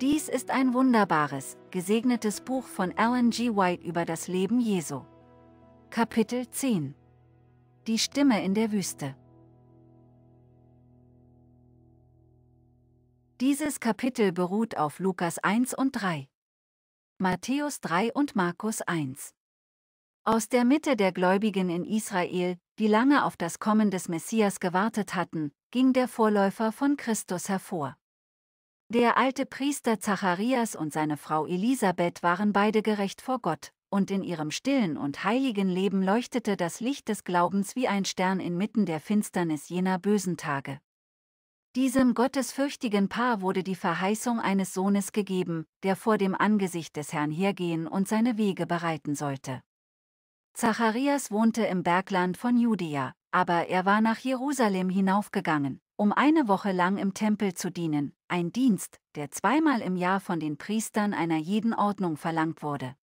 Dies ist ein wunderbares, gesegnetes Buch von Alan G. White über das Leben Jesu. Kapitel 10 Die Stimme in der Wüste Dieses Kapitel beruht auf Lukas 1 und 3, Matthäus 3 und Markus 1. Aus der Mitte der Gläubigen in Israel, die lange auf das Kommen des Messias gewartet hatten, ging der Vorläufer von Christus hervor. Der alte Priester Zacharias und seine Frau Elisabeth waren beide gerecht vor Gott, und in ihrem stillen und heiligen Leben leuchtete das Licht des Glaubens wie ein Stern inmitten der Finsternis jener bösen Tage. Diesem gottesfürchtigen Paar wurde die Verheißung eines Sohnes gegeben, der vor dem Angesicht des Herrn hergehen und seine Wege bereiten sollte. Zacharias wohnte im Bergland von Judäa, aber er war nach Jerusalem hinaufgegangen, um eine Woche lang im Tempel zu dienen, ein Dienst, der zweimal im Jahr von den Priestern einer jeden Ordnung verlangt wurde.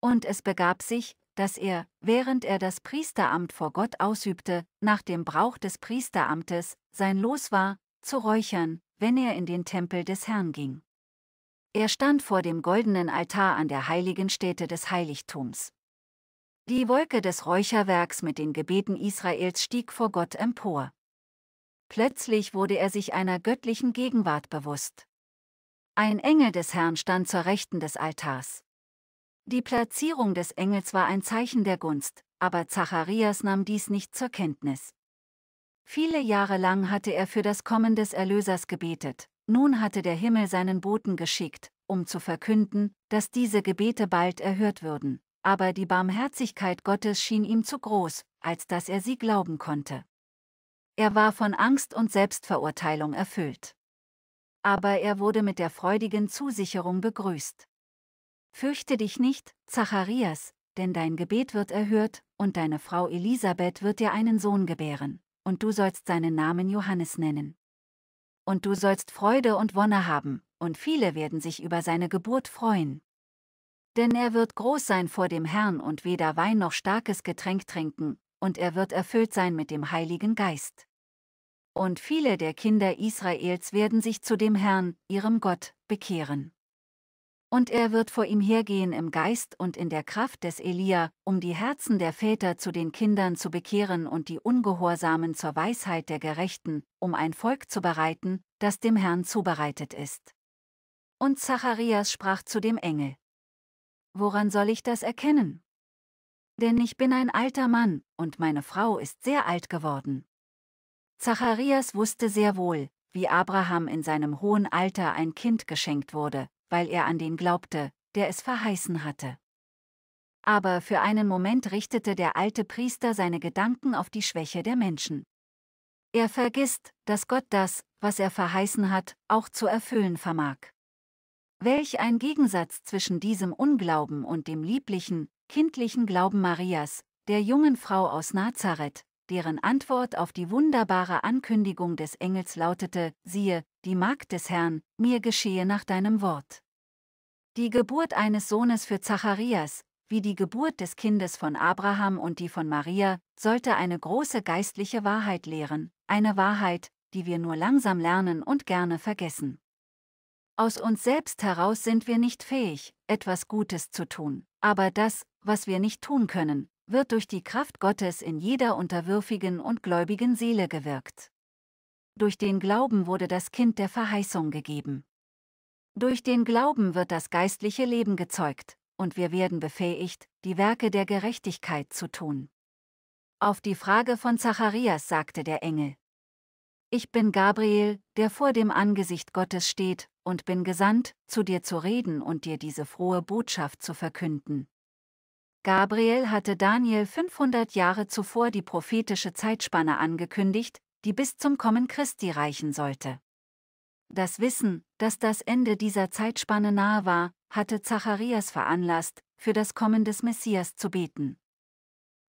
Und es begab sich, dass er, während er das Priesteramt vor Gott ausübte, nach dem Brauch des Priesteramtes, sein Los war, zu räuchern, wenn er in den Tempel des Herrn ging. Er stand vor dem goldenen Altar an der heiligen Stätte des Heiligtums. Die Wolke des Räucherwerks mit den Gebeten Israels stieg vor Gott empor. Plötzlich wurde er sich einer göttlichen Gegenwart bewusst. Ein Engel des Herrn stand zur Rechten des Altars. Die Platzierung des Engels war ein Zeichen der Gunst, aber Zacharias nahm dies nicht zur Kenntnis. Viele Jahre lang hatte er für das Kommen des Erlösers gebetet, nun hatte der Himmel seinen Boten geschickt, um zu verkünden, dass diese Gebete bald erhört würden, aber die Barmherzigkeit Gottes schien ihm zu groß, als dass er sie glauben konnte. Er war von Angst und Selbstverurteilung erfüllt. Aber er wurde mit der freudigen Zusicherung begrüßt. Fürchte dich nicht, Zacharias, denn dein Gebet wird erhört, und deine Frau Elisabeth wird dir einen Sohn gebären, und du sollst seinen Namen Johannes nennen. Und du sollst Freude und Wonne haben, und viele werden sich über seine Geburt freuen. Denn er wird groß sein vor dem Herrn und weder Wein noch starkes Getränk trinken, und er wird erfüllt sein mit dem Heiligen Geist und viele der Kinder Israels werden sich zu dem Herrn, ihrem Gott, bekehren. Und er wird vor ihm hergehen im Geist und in der Kraft des Elia, um die Herzen der Väter zu den Kindern zu bekehren und die Ungehorsamen zur Weisheit der Gerechten, um ein Volk zu bereiten, das dem Herrn zubereitet ist. Und Zacharias sprach zu dem Engel. Woran soll ich das erkennen? Denn ich bin ein alter Mann, und meine Frau ist sehr alt geworden. Zacharias wusste sehr wohl, wie Abraham in seinem hohen Alter ein Kind geschenkt wurde, weil er an den glaubte, der es verheißen hatte. Aber für einen Moment richtete der alte Priester seine Gedanken auf die Schwäche der Menschen. Er vergisst, dass Gott das, was er verheißen hat, auch zu erfüllen vermag. Welch ein Gegensatz zwischen diesem Unglauben und dem lieblichen, kindlichen Glauben Marias, der jungen Frau aus Nazareth, deren Antwort auf die wunderbare Ankündigung des Engels lautete, siehe, die Magd des Herrn, mir geschehe nach deinem Wort. Die Geburt eines Sohnes für Zacharias, wie die Geburt des Kindes von Abraham und die von Maria, sollte eine große geistliche Wahrheit lehren, eine Wahrheit, die wir nur langsam lernen und gerne vergessen. Aus uns selbst heraus sind wir nicht fähig, etwas Gutes zu tun, aber das, was wir nicht tun können, wird durch die Kraft Gottes in jeder unterwürfigen und gläubigen Seele gewirkt. Durch den Glauben wurde das Kind der Verheißung gegeben. Durch den Glauben wird das geistliche Leben gezeugt, und wir werden befähigt, die Werke der Gerechtigkeit zu tun. Auf die Frage von Zacharias sagte der Engel, Ich bin Gabriel, der vor dem Angesicht Gottes steht, und bin gesandt, zu dir zu reden und dir diese frohe Botschaft zu verkünden. Gabriel hatte Daniel 500 Jahre zuvor die prophetische Zeitspanne angekündigt, die bis zum Kommen Christi reichen sollte. Das Wissen, dass das Ende dieser Zeitspanne nahe war, hatte Zacharias veranlasst, für das Kommen des Messias zu beten.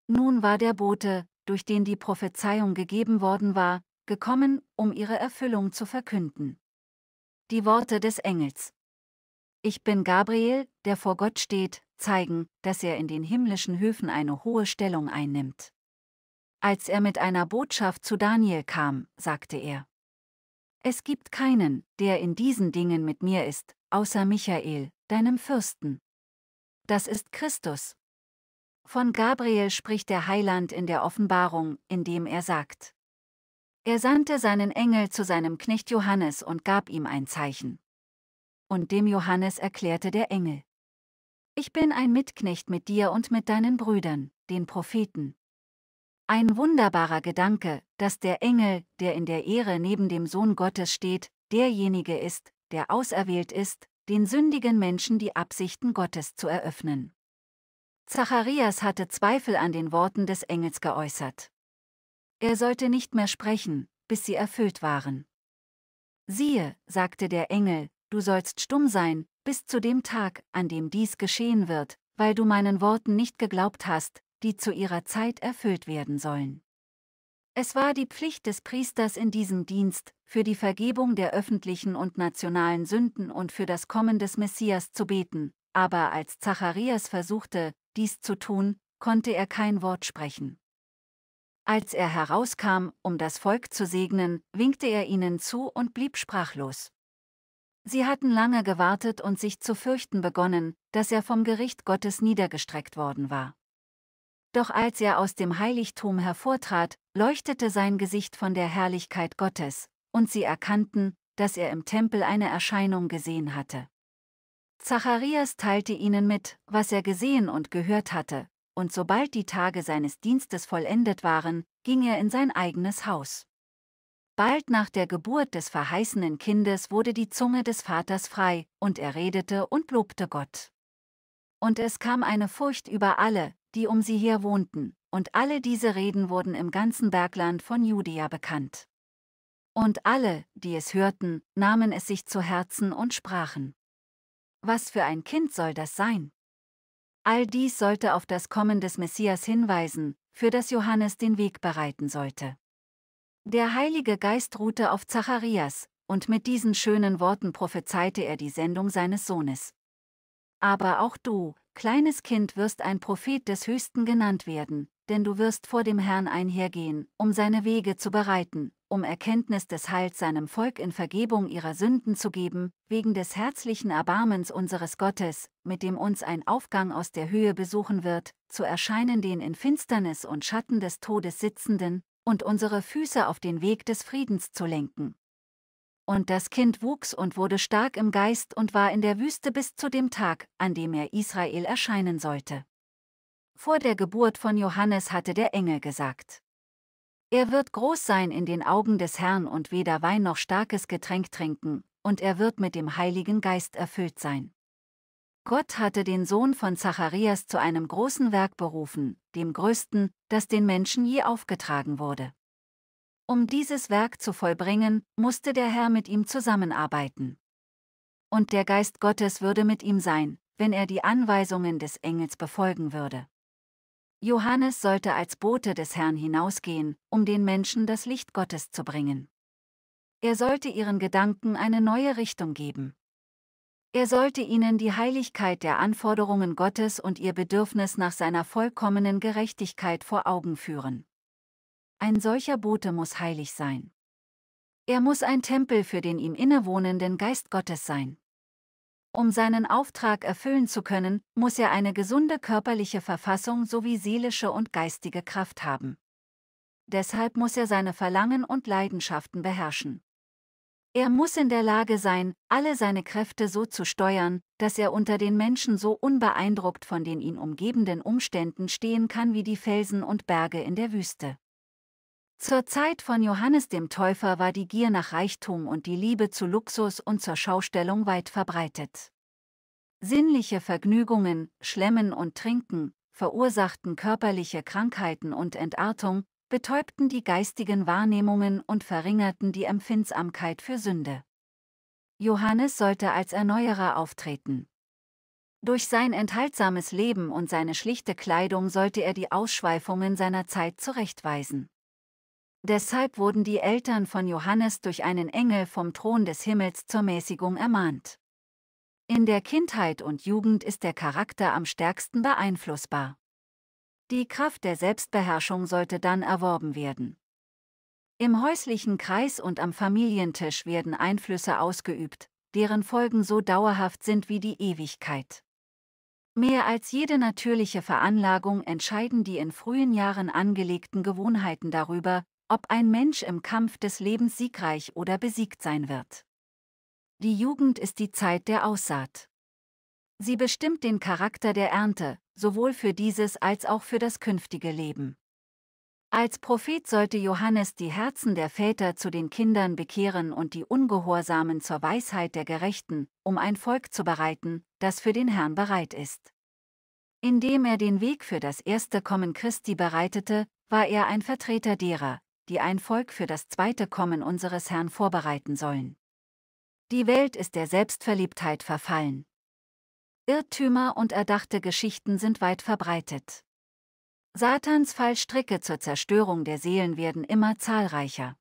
Nun war der Bote, durch den die Prophezeiung gegeben worden war, gekommen, um ihre Erfüllung zu verkünden. Die Worte des Engels ich bin Gabriel, der vor Gott steht, zeigen, dass er in den himmlischen Höfen eine hohe Stellung einnimmt. Als er mit einer Botschaft zu Daniel kam, sagte er, Es gibt keinen, der in diesen Dingen mit mir ist, außer Michael, deinem Fürsten. Das ist Christus. Von Gabriel spricht der Heiland in der Offenbarung, indem er sagt, Er sandte seinen Engel zu seinem Knecht Johannes und gab ihm ein Zeichen und dem Johannes erklärte der Engel. Ich bin ein Mitknecht mit dir und mit deinen Brüdern, den Propheten. Ein wunderbarer Gedanke, dass der Engel, der in der Ehre neben dem Sohn Gottes steht, derjenige ist, der auserwählt ist, den sündigen Menschen die Absichten Gottes zu eröffnen. Zacharias hatte Zweifel an den Worten des Engels geäußert. Er sollte nicht mehr sprechen, bis sie erfüllt waren. Siehe, sagte der Engel, du sollst stumm sein, bis zu dem Tag, an dem dies geschehen wird, weil du meinen Worten nicht geglaubt hast, die zu ihrer Zeit erfüllt werden sollen. Es war die Pflicht des Priesters in diesem Dienst, für die Vergebung der öffentlichen und nationalen Sünden und für das Kommen des Messias zu beten, aber als Zacharias versuchte, dies zu tun, konnte er kein Wort sprechen. Als er herauskam, um das Volk zu segnen, winkte er ihnen zu und blieb sprachlos. Sie hatten lange gewartet und sich zu fürchten begonnen, dass er vom Gericht Gottes niedergestreckt worden war. Doch als er aus dem Heiligtum hervortrat, leuchtete sein Gesicht von der Herrlichkeit Gottes, und sie erkannten, dass er im Tempel eine Erscheinung gesehen hatte. Zacharias teilte ihnen mit, was er gesehen und gehört hatte, und sobald die Tage seines Dienstes vollendet waren, ging er in sein eigenes Haus. Bald nach der Geburt des verheißenen Kindes wurde die Zunge des Vaters frei, und er redete und lobte Gott. Und es kam eine Furcht über alle, die um sie her wohnten, und alle diese Reden wurden im ganzen Bergland von Judäa bekannt. Und alle, die es hörten, nahmen es sich zu Herzen und sprachen. Was für ein Kind soll das sein? All dies sollte auf das Kommen des Messias hinweisen, für das Johannes den Weg bereiten sollte. Der Heilige Geist ruhte auf Zacharias, und mit diesen schönen Worten prophezeite er die Sendung seines Sohnes. Aber auch du, kleines Kind, wirst ein Prophet des Höchsten genannt werden, denn du wirst vor dem Herrn einhergehen, um seine Wege zu bereiten, um Erkenntnis des Heils seinem Volk in Vergebung ihrer Sünden zu geben, wegen des herzlichen Erbarmens unseres Gottes, mit dem uns ein Aufgang aus der Höhe besuchen wird, zu erscheinen den in Finsternis und Schatten des Todes sitzenden, und unsere Füße auf den Weg des Friedens zu lenken. Und das Kind wuchs und wurde stark im Geist und war in der Wüste bis zu dem Tag, an dem er Israel erscheinen sollte. Vor der Geburt von Johannes hatte der Engel gesagt. Er wird groß sein in den Augen des Herrn und weder Wein noch starkes Getränk trinken, und er wird mit dem Heiligen Geist erfüllt sein. Gott hatte den Sohn von Zacharias zu einem großen Werk berufen, dem größten, das den Menschen je aufgetragen wurde. Um dieses Werk zu vollbringen, musste der Herr mit ihm zusammenarbeiten. Und der Geist Gottes würde mit ihm sein, wenn er die Anweisungen des Engels befolgen würde. Johannes sollte als Bote des Herrn hinausgehen, um den Menschen das Licht Gottes zu bringen. Er sollte ihren Gedanken eine neue Richtung geben. Er sollte ihnen die Heiligkeit der Anforderungen Gottes und ihr Bedürfnis nach seiner vollkommenen Gerechtigkeit vor Augen führen. Ein solcher Bote muss heilig sein. Er muss ein Tempel für den ihm innewohnenden Geist Gottes sein. Um seinen Auftrag erfüllen zu können, muss er eine gesunde körperliche Verfassung sowie seelische und geistige Kraft haben. Deshalb muss er seine Verlangen und Leidenschaften beherrschen. Er muss in der Lage sein, alle seine Kräfte so zu steuern, dass er unter den Menschen so unbeeindruckt von den ihn umgebenden Umständen stehen kann wie die Felsen und Berge in der Wüste. Zur Zeit von Johannes dem Täufer war die Gier nach Reichtum und die Liebe zu Luxus und zur Schaustellung weit verbreitet. Sinnliche Vergnügungen, Schlemmen und Trinken, verursachten körperliche Krankheiten und Entartung, betäubten die geistigen Wahrnehmungen und verringerten die Empfindsamkeit für Sünde. Johannes sollte als Erneuerer auftreten. Durch sein enthaltsames Leben und seine schlichte Kleidung sollte er die Ausschweifungen seiner Zeit zurechtweisen. Deshalb wurden die Eltern von Johannes durch einen Engel vom Thron des Himmels zur Mäßigung ermahnt. In der Kindheit und Jugend ist der Charakter am stärksten beeinflussbar. Die Kraft der Selbstbeherrschung sollte dann erworben werden. Im häuslichen Kreis und am Familientisch werden Einflüsse ausgeübt, deren Folgen so dauerhaft sind wie die Ewigkeit. Mehr als jede natürliche Veranlagung entscheiden die in frühen Jahren angelegten Gewohnheiten darüber, ob ein Mensch im Kampf des Lebens siegreich oder besiegt sein wird. Die Jugend ist die Zeit der Aussaat. Sie bestimmt den Charakter der Ernte, sowohl für dieses als auch für das künftige Leben. Als Prophet sollte Johannes die Herzen der Väter zu den Kindern bekehren und die Ungehorsamen zur Weisheit der Gerechten, um ein Volk zu bereiten, das für den Herrn bereit ist. Indem er den Weg für das erste Kommen Christi bereitete, war er ein Vertreter derer, die ein Volk für das zweite Kommen unseres Herrn vorbereiten sollen. Die Welt ist der Selbstverliebtheit verfallen. Irrtümer und erdachte Geschichten sind weit verbreitet. Satans Fallstricke zur Zerstörung der Seelen werden immer zahlreicher.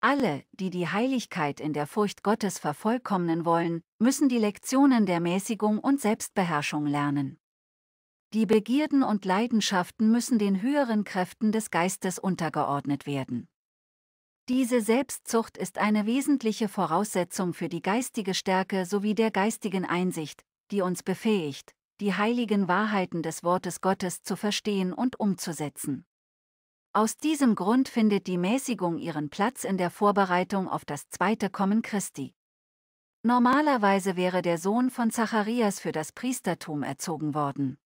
Alle, die die Heiligkeit in der Furcht Gottes vervollkommnen wollen, müssen die Lektionen der Mäßigung und Selbstbeherrschung lernen. Die Begierden und Leidenschaften müssen den höheren Kräften des Geistes untergeordnet werden. Diese Selbstzucht ist eine wesentliche Voraussetzung für die geistige Stärke sowie der geistigen Einsicht, die uns befähigt, die heiligen Wahrheiten des Wortes Gottes zu verstehen und umzusetzen. Aus diesem Grund findet die Mäßigung ihren Platz in der Vorbereitung auf das zweite Kommen Christi. Normalerweise wäre der Sohn von Zacharias für das Priestertum erzogen worden.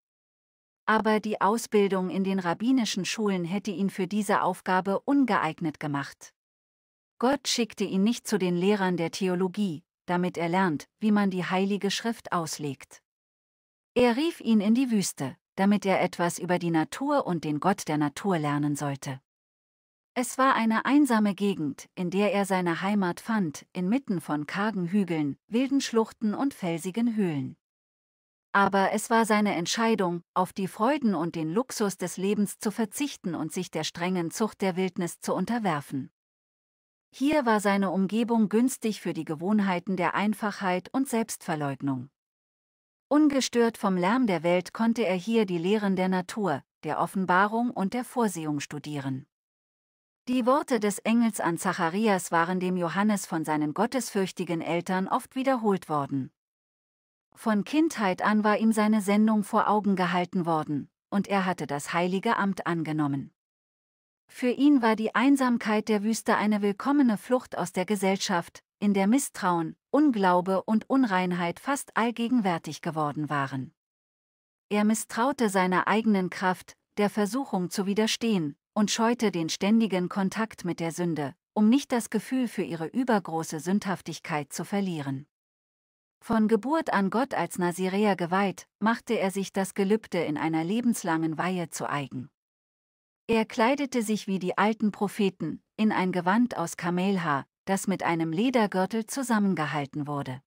Aber die Ausbildung in den rabbinischen Schulen hätte ihn für diese Aufgabe ungeeignet gemacht. Gott schickte ihn nicht zu den Lehrern der Theologie, damit er lernt, wie man die Heilige Schrift auslegt. Er rief ihn in die Wüste, damit er etwas über die Natur und den Gott der Natur lernen sollte. Es war eine einsame Gegend, in der er seine Heimat fand, inmitten von kargen Hügeln, wilden Schluchten und felsigen Höhlen. Aber es war seine Entscheidung, auf die Freuden und den Luxus des Lebens zu verzichten und sich der strengen Zucht der Wildnis zu unterwerfen. Hier war seine Umgebung günstig für die Gewohnheiten der Einfachheit und Selbstverleugnung. Ungestört vom Lärm der Welt konnte er hier die Lehren der Natur, der Offenbarung und der Vorsehung studieren. Die Worte des Engels an Zacharias waren dem Johannes von seinen gottesfürchtigen Eltern oft wiederholt worden. Von Kindheit an war ihm seine Sendung vor Augen gehalten worden, und er hatte das heilige Amt angenommen. Für ihn war die Einsamkeit der Wüste eine willkommene Flucht aus der Gesellschaft, in der Misstrauen, Unglaube und Unreinheit fast allgegenwärtig geworden waren. Er misstraute seiner eigenen Kraft, der Versuchung zu widerstehen, und scheute den ständigen Kontakt mit der Sünde, um nicht das Gefühl für ihre übergroße Sündhaftigkeit zu verlieren. Von Geburt an Gott als Nasiräer geweiht, machte er sich das Gelübde in einer lebenslangen Weihe zu eigen. Er kleidete sich wie die alten Propheten, in ein Gewand aus Kamelhaar, das mit einem Ledergürtel zusammengehalten wurde.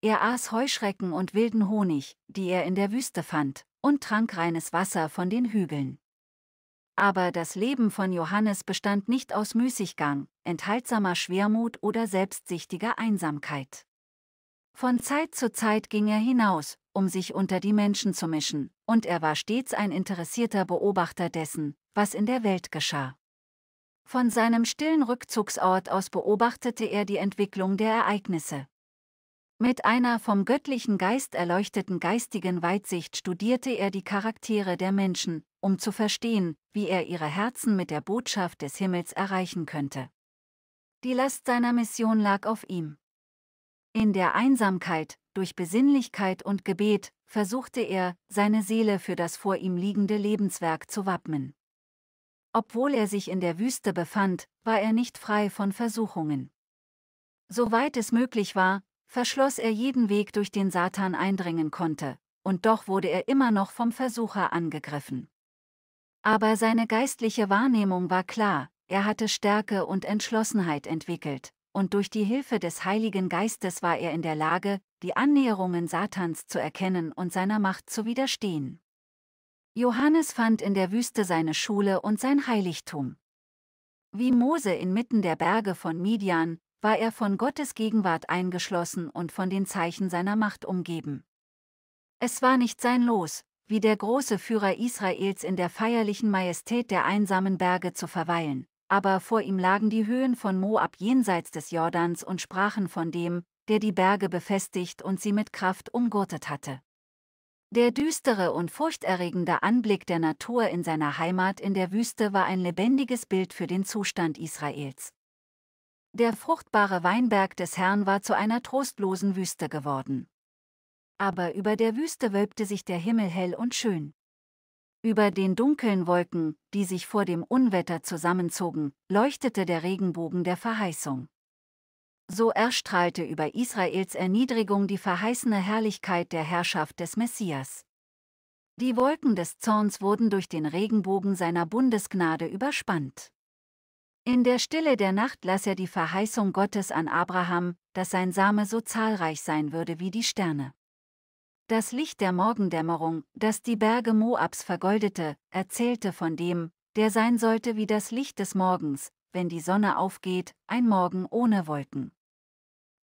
Er aß Heuschrecken und wilden Honig, die er in der Wüste fand, und trank reines Wasser von den Hügeln. Aber das Leben von Johannes bestand nicht aus Müßiggang, enthaltsamer Schwermut oder selbstsichtiger Einsamkeit. Von Zeit zu Zeit ging er hinaus, um sich unter die Menschen zu mischen, und er war stets ein interessierter Beobachter dessen, was in der Welt geschah. Von seinem stillen Rückzugsort aus beobachtete er die Entwicklung der Ereignisse. Mit einer vom göttlichen Geist erleuchteten geistigen Weitsicht studierte er die Charaktere der Menschen, um zu verstehen, wie er ihre Herzen mit der Botschaft des Himmels erreichen könnte. Die Last seiner Mission lag auf ihm. In der Einsamkeit, durch Besinnlichkeit und Gebet, versuchte er, seine Seele für das vor ihm liegende Lebenswerk zu wappnen. Obwohl er sich in der Wüste befand, war er nicht frei von Versuchungen. Soweit es möglich war, verschloss er jeden Weg, durch den Satan eindringen konnte, und doch wurde er immer noch vom Versucher angegriffen. Aber seine geistliche Wahrnehmung war klar, er hatte Stärke und Entschlossenheit entwickelt, und durch die Hilfe des Heiligen Geistes war er in der Lage, die Annäherungen Satans zu erkennen und seiner Macht zu widerstehen. Johannes fand in der Wüste seine Schule und sein Heiligtum. Wie Mose inmitten der Berge von Midian, war er von Gottes Gegenwart eingeschlossen und von den Zeichen seiner Macht umgeben. Es war nicht sein Los, wie der große Führer Israels in der feierlichen Majestät der einsamen Berge zu verweilen, aber vor ihm lagen die Höhen von Moab jenseits des Jordans und sprachen von dem, der die Berge befestigt und sie mit Kraft umgurtet hatte. Der düstere und furchterregende Anblick der Natur in seiner Heimat in der Wüste war ein lebendiges Bild für den Zustand Israels. Der fruchtbare Weinberg des Herrn war zu einer trostlosen Wüste geworden. Aber über der Wüste wölbte sich der Himmel hell und schön. Über den dunklen Wolken, die sich vor dem Unwetter zusammenzogen, leuchtete der Regenbogen der Verheißung. So erstrahlte über Israels Erniedrigung die verheißene Herrlichkeit der Herrschaft des Messias. Die Wolken des Zorns wurden durch den Regenbogen seiner Bundesgnade überspannt. In der Stille der Nacht las er die Verheißung Gottes an Abraham, dass sein Same so zahlreich sein würde wie die Sterne. Das Licht der Morgendämmerung, das die Berge Moabs vergoldete, erzählte von dem, der sein sollte wie das Licht des Morgens, wenn die Sonne aufgeht, ein Morgen ohne Wolken.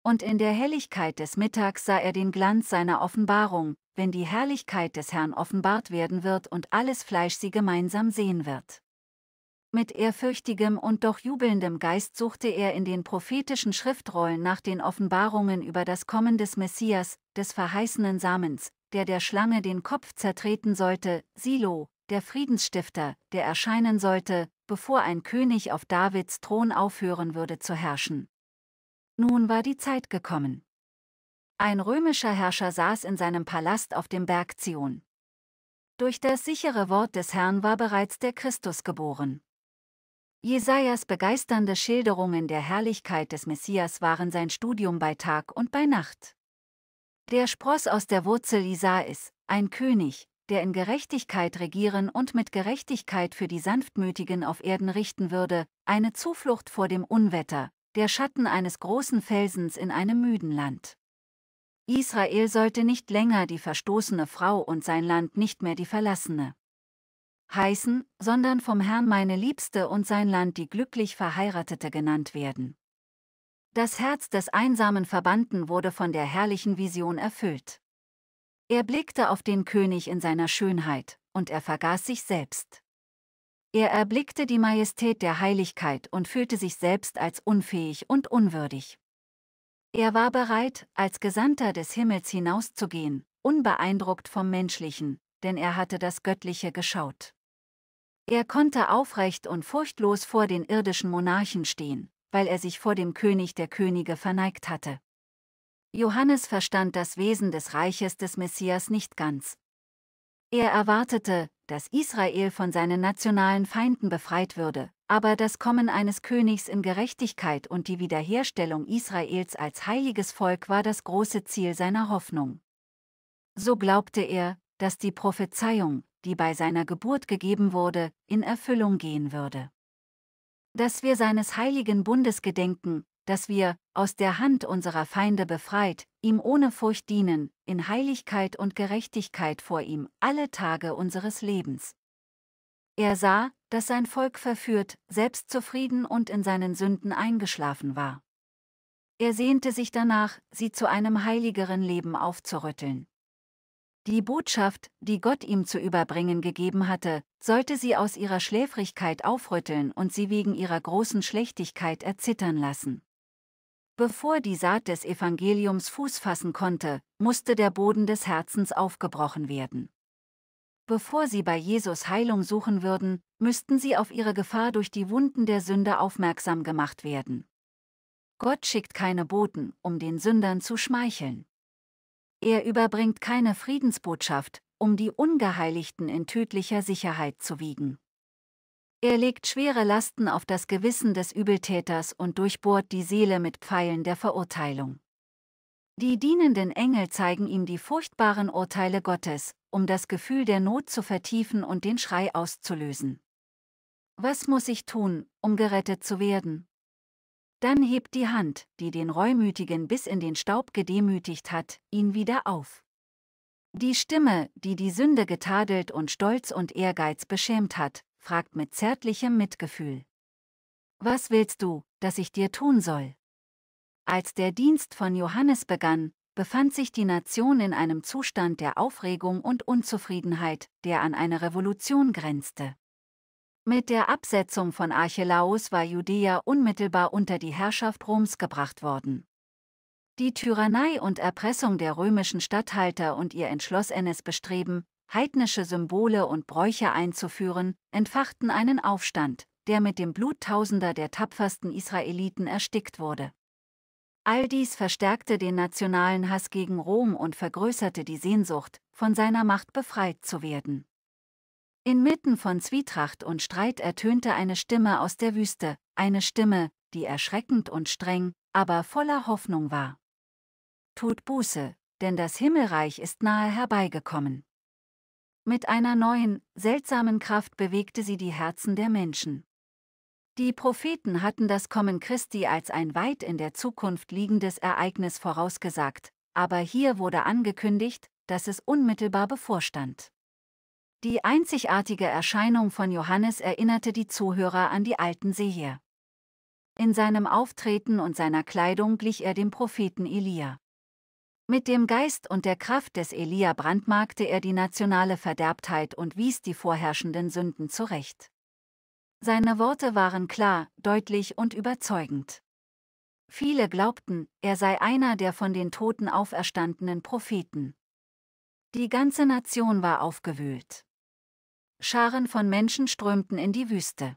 Und in der Helligkeit des Mittags sah er den Glanz seiner Offenbarung, wenn die Herrlichkeit des Herrn offenbart werden wird und alles Fleisch sie gemeinsam sehen wird. Mit ehrfürchtigem und doch jubelndem Geist suchte er in den prophetischen Schriftrollen nach den Offenbarungen über das Kommen des Messias, des verheißenen Samens, der der Schlange den Kopf zertreten sollte, Silo, der Friedensstifter, der erscheinen sollte, bevor ein König auf Davids Thron aufhören würde zu herrschen. Nun war die Zeit gekommen. Ein römischer Herrscher saß in seinem Palast auf dem Berg Zion. Durch das sichere Wort des Herrn war bereits der Christus geboren. Jesajas begeisternde Schilderungen der Herrlichkeit des Messias waren sein Studium bei Tag und bei Nacht. Der Spross aus der Wurzel Isais, ein König, der in Gerechtigkeit regieren und mit Gerechtigkeit für die Sanftmütigen auf Erden richten würde, eine Zuflucht vor dem Unwetter, der Schatten eines großen Felsens in einem müden Land. Israel sollte nicht länger die verstoßene Frau und sein Land nicht mehr die verlassene heißen, sondern vom Herrn meine Liebste und sein Land die glücklich Verheiratete genannt werden. Das Herz des einsamen Verbannten wurde von der herrlichen Vision erfüllt. Er blickte auf den König in seiner Schönheit, und er vergaß sich selbst. Er erblickte die Majestät der Heiligkeit und fühlte sich selbst als unfähig und unwürdig. Er war bereit, als Gesandter des Himmels hinauszugehen, unbeeindruckt vom Menschlichen, denn er hatte das Göttliche geschaut. Er konnte aufrecht und furchtlos vor den irdischen Monarchen stehen, weil er sich vor dem König der Könige verneigt hatte. Johannes verstand das Wesen des Reiches des Messias nicht ganz. Er erwartete, dass Israel von seinen nationalen Feinden befreit würde, aber das Kommen eines Königs in Gerechtigkeit und die Wiederherstellung Israels als heiliges Volk war das große Ziel seiner Hoffnung. So glaubte er, dass die Prophezeiung, die bei seiner Geburt gegeben wurde, in Erfüllung gehen würde. Dass wir seines heiligen Bundes gedenken, dass wir, aus der Hand unserer Feinde befreit, ihm ohne Furcht dienen, in Heiligkeit und Gerechtigkeit vor ihm, alle Tage unseres Lebens. Er sah, dass sein Volk verführt, selbstzufrieden und in seinen Sünden eingeschlafen war. Er sehnte sich danach, sie zu einem heiligeren Leben aufzurütteln. Die Botschaft, die Gott ihm zu überbringen gegeben hatte, sollte sie aus ihrer Schläfrigkeit aufrütteln und sie wegen ihrer großen Schlechtigkeit erzittern lassen. Bevor die Saat des Evangeliums Fuß fassen konnte, musste der Boden des Herzens aufgebrochen werden. Bevor sie bei Jesus Heilung suchen würden, müssten sie auf ihre Gefahr durch die Wunden der Sünde aufmerksam gemacht werden. Gott schickt keine Boten, um den Sündern zu schmeicheln. Er überbringt keine Friedensbotschaft, um die Ungeheiligten in tödlicher Sicherheit zu wiegen. Er legt schwere Lasten auf das Gewissen des Übeltäters und durchbohrt die Seele mit Pfeilen der Verurteilung. Die dienenden Engel zeigen ihm die furchtbaren Urteile Gottes, um das Gefühl der Not zu vertiefen und den Schrei auszulösen. Was muss ich tun, um gerettet zu werden? Dann hebt die Hand, die den Reumütigen bis in den Staub gedemütigt hat, ihn wieder auf. Die Stimme, die die Sünde getadelt und Stolz und Ehrgeiz beschämt hat, fragt mit zärtlichem Mitgefühl. Was willst du, dass ich dir tun soll? Als der Dienst von Johannes begann, befand sich die Nation in einem Zustand der Aufregung und Unzufriedenheit, der an eine Revolution grenzte. Mit der Absetzung von Archelaus war Judäa unmittelbar unter die Herrschaft Roms gebracht worden. Die Tyrannei und Erpressung der römischen Statthalter und ihr entschlossenes Bestreben, heidnische Symbole und Bräuche einzuführen, entfachten einen Aufstand, der mit dem Blut tausender der tapfersten Israeliten erstickt wurde. All dies verstärkte den nationalen Hass gegen Rom und vergrößerte die Sehnsucht, von seiner Macht befreit zu werden. Inmitten von Zwietracht und Streit ertönte eine Stimme aus der Wüste, eine Stimme, die erschreckend und streng, aber voller Hoffnung war. Tut Buße, denn das Himmelreich ist nahe herbeigekommen. Mit einer neuen, seltsamen Kraft bewegte sie die Herzen der Menschen. Die Propheten hatten das Kommen Christi als ein weit in der Zukunft liegendes Ereignis vorausgesagt, aber hier wurde angekündigt, dass es unmittelbar bevorstand. Die einzigartige Erscheinung von Johannes erinnerte die Zuhörer an die alten Seher. In seinem Auftreten und seiner Kleidung glich er dem Propheten Elia. Mit dem Geist und der Kraft des Elia brandmarkte er die nationale Verderbtheit und wies die vorherrschenden Sünden zurecht. Seine Worte waren klar, deutlich und überzeugend. Viele glaubten, er sei einer der von den Toten auferstandenen Propheten. Die ganze Nation war aufgewühlt. Scharen von Menschen strömten in die Wüste.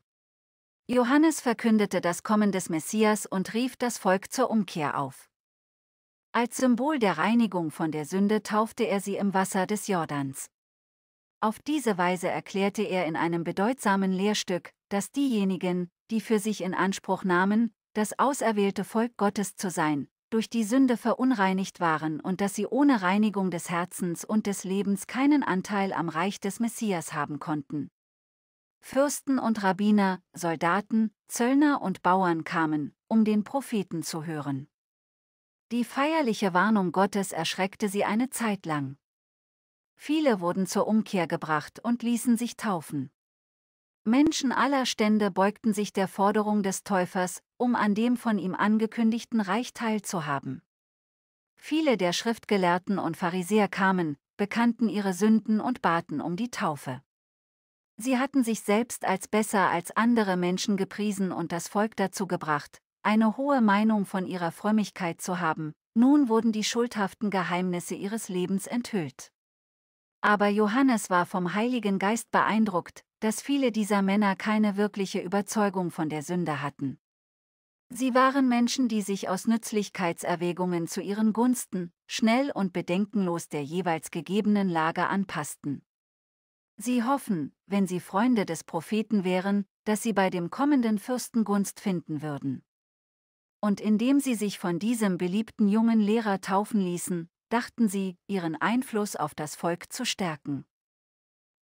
Johannes verkündete das Kommen des Messias und rief das Volk zur Umkehr auf. Als Symbol der Reinigung von der Sünde taufte er sie im Wasser des Jordans. Auf diese Weise erklärte er in einem bedeutsamen Lehrstück, dass diejenigen, die für sich in Anspruch nahmen, das auserwählte Volk Gottes zu sein, durch die Sünde verunreinigt waren und dass sie ohne Reinigung des Herzens und des Lebens keinen Anteil am Reich des Messias haben konnten. Fürsten und Rabbiner, Soldaten, Zöllner und Bauern kamen, um den Propheten zu hören. Die feierliche Warnung Gottes erschreckte sie eine Zeit lang. Viele wurden zur Umkehr gebracht und ließen sich taufen. Menschen aller Stände beugten sich der Forderung des Täufers, um an dem von ihm angekündigten Reich teilzuhaben. Viele der Schriftgelehrten und Pharisäer kamen, bekannten ihre Sünden und baten um die Taufe. Sie hatten sich selbst als besser als andere Menschen gepriesen und das Volk dazu gebracht, eine hohe Meinung von ihrer Frömmigkeit zu haben, nun wurden die schuldhaften Geheimnisse ihres Lebens enthüllt. Aber Johannes war vom Heiligen Geist beeindruckt, dass viele dieser Männer keine wirkliche Überzeugung von der Sünde hatten. Sie waren Menschen, die sich aus Nützlichkeitserwägungen zu ihren Gunsten, schnell und bedenkenlos der jeweils gegebenen Lage anpassten. Sie hoffen, wenn sie Freunde des Propheten wären, dass sie bei dem kommenden Fürsten Gunst finden würden. Und indem sie sich von diesem beliebten jungen Lehrer taufen ließen, dachten sie, ihren Einfluss auf das Volk zu stärken.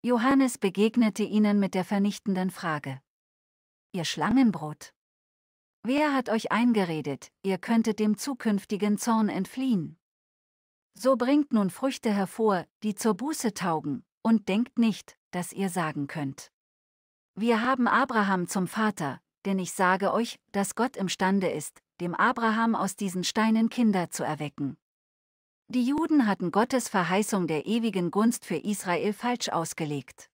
Johannes begegnete ihnen mit der vernichtenden Frage. Ihr Schlangenbrot. Wer hat euch eingeredet, ihr könntet dem zukünftigen Zorn entfliehen? So bringt nun Früchte hervor, die zur Buße taugen, und denkt nicht, dass ihr sagen könnt. Wir haben Abraham zum Vater, denn ich sage euch, dass Gott imstande ist, dem Abraham aus diesen Steinen Kinder zu erwecken. Die Juden hatten Gottes Verheißung der ewigen Gunst für Israel falsch ausgelegt.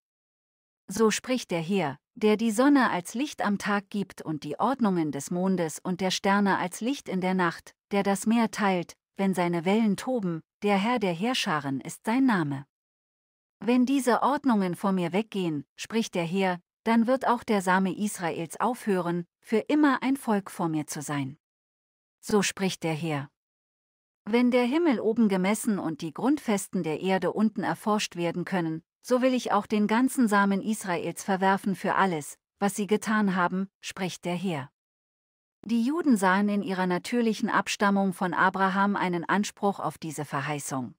So spricht der Herr, der die Sonne als Licht am Tag gibt und die Ordnungen des Mondes und der Sterne als Licht in der Nacht, der das Meer teilt, wenn seine Wellen toben, der Herr der Heerscharen ist sein Name. Wenn diese Ordnungen vor mir weggehen, spricht der Herr, dann wird auch der Same Israels aufhören, für immer ein Volk vor mir zu sein. So spricht der Herr. Wenn der Himmel oben gemessen und die Grundfesten der Erde unten erforscht werden können, so will ich auch den ganzen Samen Israels verwerfen für alles, was sie getan haben, spricht der Herr. Die Juden sahen in ihrer natürlichen Abstammung von Abraham einen Anspruch auf diese Verheißung.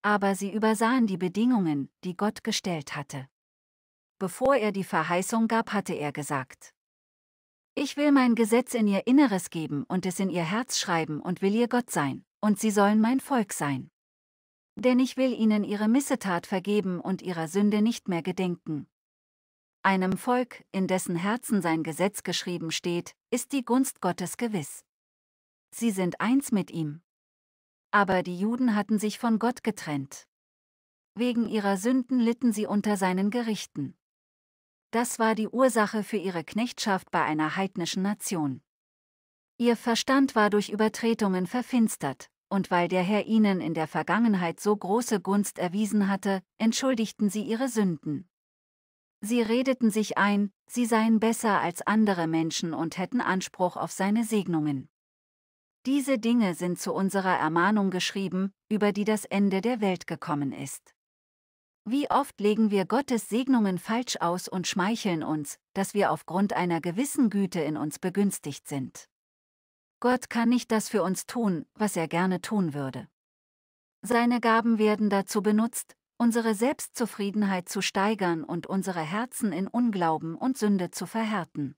Aber sie übersahen die Bedingungen, die Gott gestellt hatte. Bevor er die Verheißung gab, hatte er gesagt, ich will mein Gesetz in ihr Inneres geben und es in ihr Herz schreiben und will ihr Gott sein und sie sollen mein Volk sein. Denn ich will ihnen ihre Missetat vergeben und ihrer Sünde nicht mehr gedenken. Einem Volk, in dessen Herzen sein Gesetz geschrieben steht, ist die Gunst Gottes gewiss. Sie sind eins mit ihm. Aber die Juden hatten sich von Gott getrennt. Wegen ihrer Sünden litten sie unter seinen Gerichten. Das war die Ursache für ihre Knechtschaft bei einer heidnischen Nation. Ihr Verstand war durch Übertretungen verfinstert, und weil der Herr ihnen in der Vergangenheit so große Gunst erwiesen hatte, entschuldigten sie ihre Sünden. Sie redeten sich ein, sie seien besser als andere Menschen und hätten Anspruch auf seine Segnungen. Diese Dinge sind zu unserer Ermahnung geschrieben, über die das Ende der Welt gekommen ist. Wie oft legen wir Gottes Segnungen falsch aus und schmeicheln uns, dass wir aufgrund einer gewissen Güte in uns begünstigt sind. Gott kann nicht das für uns tun, was er gerne tun würde. Seine Gaben werden dazu benutzt, unsere Selbstzufriedenheit zu steigern und unsere Herzen in Unglauben und Sünde zu verhärten.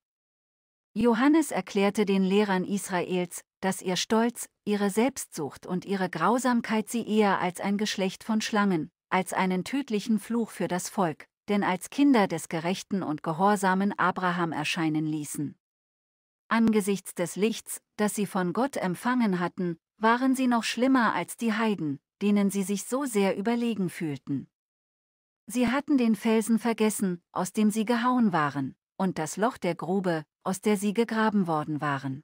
Johannes erklärte den Lehrern Israels, dass ihr Stolz, ihre Selbstsucht und ihre Grausamkeit sie eher als ein Geschlecht von Schlangen, als einen tödlichen Fluch für das Volk, denn als Kinder des gerechten und gehorsamen Abraham erscheinen ließen angesichts des Lichts, das sie von Gott empfangen hatten, waren sie noch schlimmer als die Heiden, denen sie sich so sehr überlegen fühlten. Sie hatten den Felsen vergessen, aus dem sie gehauen waren, und das Loch der Grube, aus der sie gegraben worden waren.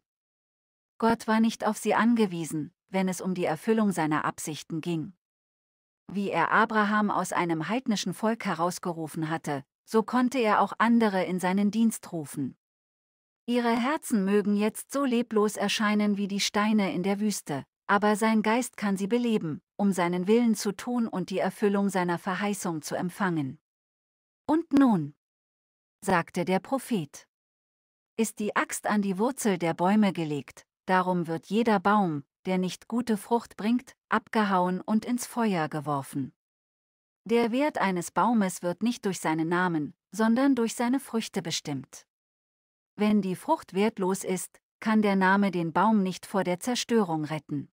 Gott war nicht auf sie angewiesen, wenn es um die Erfüllung seiner Absichten ging. Wie er Abraham aus einem heidnischen Volk herausgerufen hatte, so konnte er auch andere in seinen Dienst rufen, Ihre Herzen mögen jetzt so leblos erscheinen wie die Steine in der Wüste, aber sein Geist kann sie beleben, um seinen Willen zu tun und die Erfüllung seiner Verheißung zu empfangen. Und nun, sagte der Prophet, ist die Axt an die Wurzel der Bäume gelegt, darum wird jeder Baum, der nicht gute Frucht bringt, abgehauen und ins Feuer geworfen. Der Wert eines Baumes wird nicht durch seinen Namen, sondern durch seine Früchte bestimmt wenn die Frucht wertlos ist, kann der Name den Baum nicht vor der Zerstörung retten.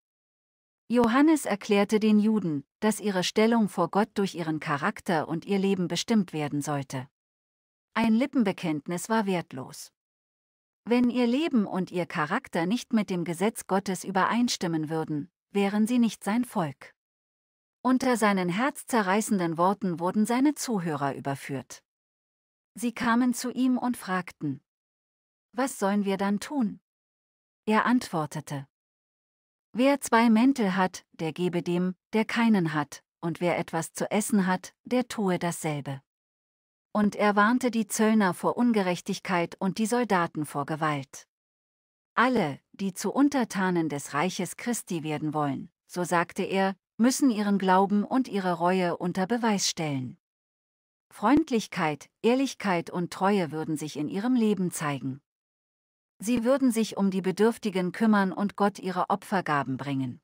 Johannes erklärte den Juden, dass ihre Stellung vor Gott durch ihren Charakter und ihr Leben bestimmt werden sollte. Ein Lippenbekenntnis war wertlos. Wenn ihr Leben und ihr Charakter nicht mit dem Gesetz Gottes übereinstimmen würden, wären sie nicht sein Volk. Unter seinen herzzerreißenden Worten wurden seine Zuhörer überführt. Sie kamen zu ihm und fragten, was sollen wir dann tun? Er antwortete, Wer zwei Mäntel hat, der gebe dem, der keinen hat, und wer etwas zu essen hat, der tue dasselbe. Und er warnte die Zöllner vor Ungerechtigkeit und die Soldaten vor Gewalt. Alle, die zu Untertanen des Reiches Christi werden wollen, so sagte er, müssen ihren Glauben und ihre Reue unter Beweis stellen. Freundlichkeit, Ehrlichkeit und Treue würden sich in ihrem Leben zeigen. Sie würden sich um die Bedürftigen kümmern und Gott ihre Opfergaben bringen.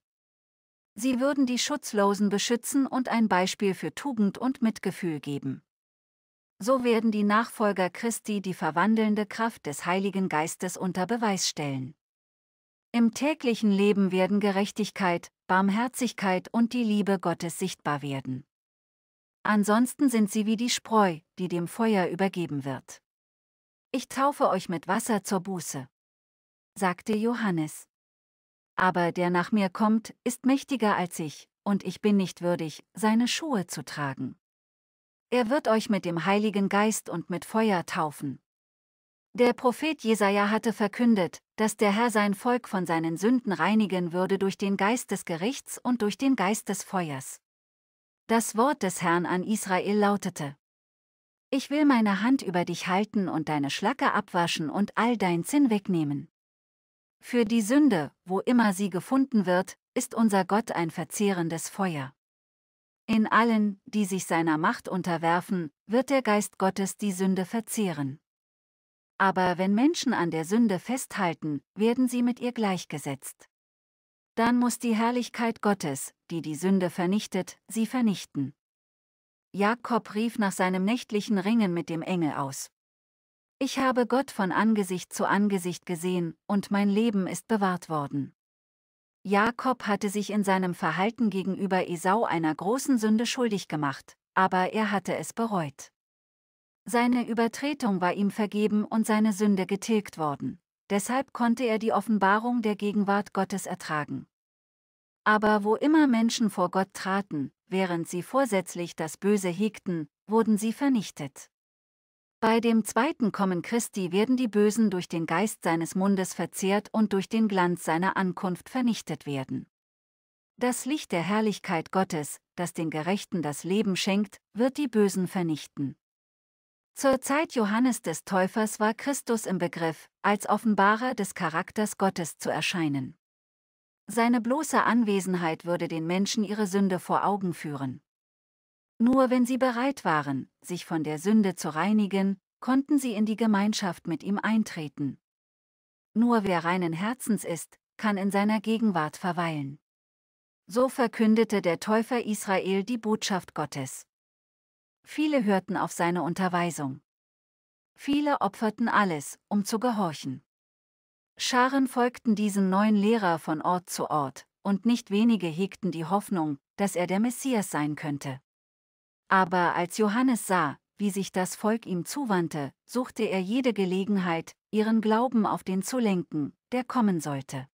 Sie würden die Schutzlosen beschützen und ein Beispiel für Tugend und Mitgefühl geben. So werden die Nachfolger Christi die verwandelnde Kraft des Heiligen Geistes unter Beweis stellen. Im täglichen Leben werden Gerechtigkeit, Barmherzigkeit und die Liebe Gottes sichtbar werden. Ansonsten sind sie wie die Spreu, die dem Feuer übergeben wird. Ich taufe euch mit Wasser zur Buße, sagte Johannes. Aber der nach mir kommt, ist mächtiger als ich, und ich bin nicht würdig, seine Schuhe zu tragen. Er wird euch mit dem Heiligen Geist und mit Feuer taufen. Der Prophet Jesaja hatte verkündet, dass der Herr sein Volk von seinen Sünden reinigen würde durch den Geist des Gerichts und durch den Geist des Feuers. Das Wort des Herrn an Israel lautete: ich will meine Hand über dich halten und deine Schlacke abwaschen und all dein Zinn wegnehmen. Für die Sünde, wo immer sie gefunden wird, ist unser Gott ein verzehrendes Feuer. In allen, die sich seiner Macht unterwerfen, wird der Geist Gottes die Sünde verzehren. Aber wenn Menschen an der Sünde festhalten, werden sie mit ihr gleichgesetzt. Dann muss die Herrlichkeit Gottes, die die Sünde vernichtet, sie vernichten. Jakob rief nach seinem nächtlichen Ringen mit dem Engel aus. Ich habe Gott von Angesicht zu Angesicht gesehen, und mein Leben ist bewahrt worden. Jakob hatte sich in seinem Verhalten gegenüber Esau einer großen Sünde schuldig gemacht, aber er hatte es bereut. Seine Übertretung war ihm vergeben und seine Sünde getilgt worden, deshalb konnte er die Offenbarung der Gegenwart Gottes ertragen. Aber wo immer Menschen vor Gott traten, während sie vorsätzlich das Böse hegten, wurden sie vernichtet. Bei dem zweiten Kommen Christi werden die Bösen durch den Geist seines Mundes verzehrt und durch den Glanz seiner Ankunft vernichtet werden. Das Licht der Herrlichkeit Gottes, das den Gerechten das Leben schenkt, wird die Bösen vernichten. Zur Zeit Johannes des Täufers war Christus im Begriff, als Offenbarer des Charakters Gottes zu erscheinen. Seine bloße Anwesenheit würde den Menschen ihre Sünde vor Augen führen. Nur wenn sie bereit waren, sich von der Sünde zu reinigen, konnten sie in die Gemeinschaft mit ihm eintreten. Nur wer reinen Herzens ist, kann in seiner Gegenwart verweilen. So verkündete der Täufer Israel die Botschaft Gottes. Viele hörten auf seine Unterweisung. Viele opferten alles, um zu gehorchen. Scharen folgten diesem neuen Lehrer von Ort zu Ort, und nicht wenige hegten die Hoffnung, dass er der Messias sein könnte. Aber als Johannes sah, wie sich das Volk ihm zuwandte, suchte er jede Gelegenheit, ihren Glauben auf den zu lenken, der kommen sollte.